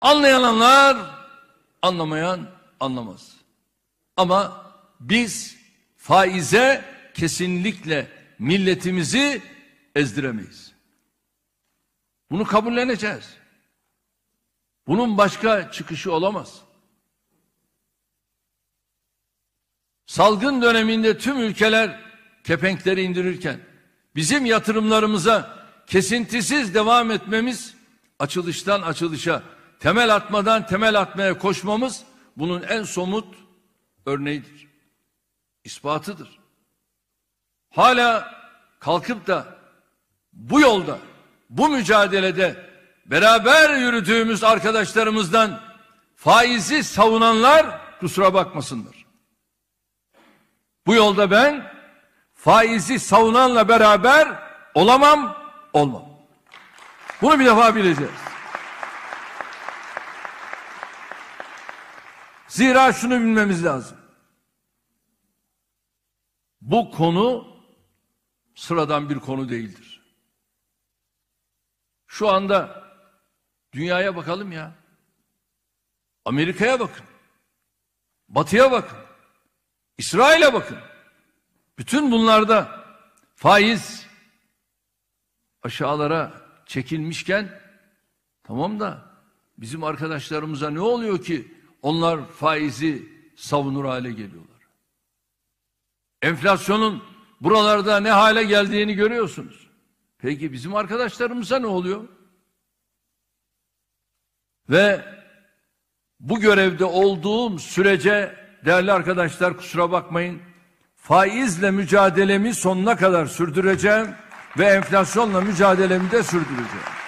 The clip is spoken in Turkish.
Anlayanlar anlamayan anlamaz. Ama biz faize kesinlikle milletimizi ezdiremeyiz. Bunu kabulleneceğiz. Bunun başka çıkışı olamaz. Salgın döneminde tüm ülkeler kepenkleri indirirken bizim yatırımlarımıza kesintisiz devam etmemiz açılıştan açılışa temel atmadan temel atmaya koşmamız bunun en somut örneğidir. İspatıdır. Hala kalkıp da bu yolda, bu mücadelede beraber yürüdüğümüz arkadaşlarımızdan faizi savunanlar kusura bakmasınlar. Bu yolda ben faizi savunanla beraber olamam, olmam. Bunu bir defa bileceğiz. Zira şunu bilmemiz lazım. Bu konu sıradan bir konu değildir. Şu anda dünyaya bakalım ya. Amerika'ya bakın. Batı'ya bakın. İsrail'e bakın. Bütün bunlarda faiz aşağılara çekilmişken tamam da bizim arkadaşlarımıza ne oluyor ki onlar faizi savunur hale geliyorlar. Enflasyonun buralarda ne hale geldiğini görüyorsunuz. Peki bizim arkadaşlarımıza ne oluyor? Ve bu görevde olduğum sürece değerli arkadaşlar kusura bakmayın faizle mücadelemi sonuna kadar sürdüreceğim ve enflasyonla mücadelemi de sürdüreceğim.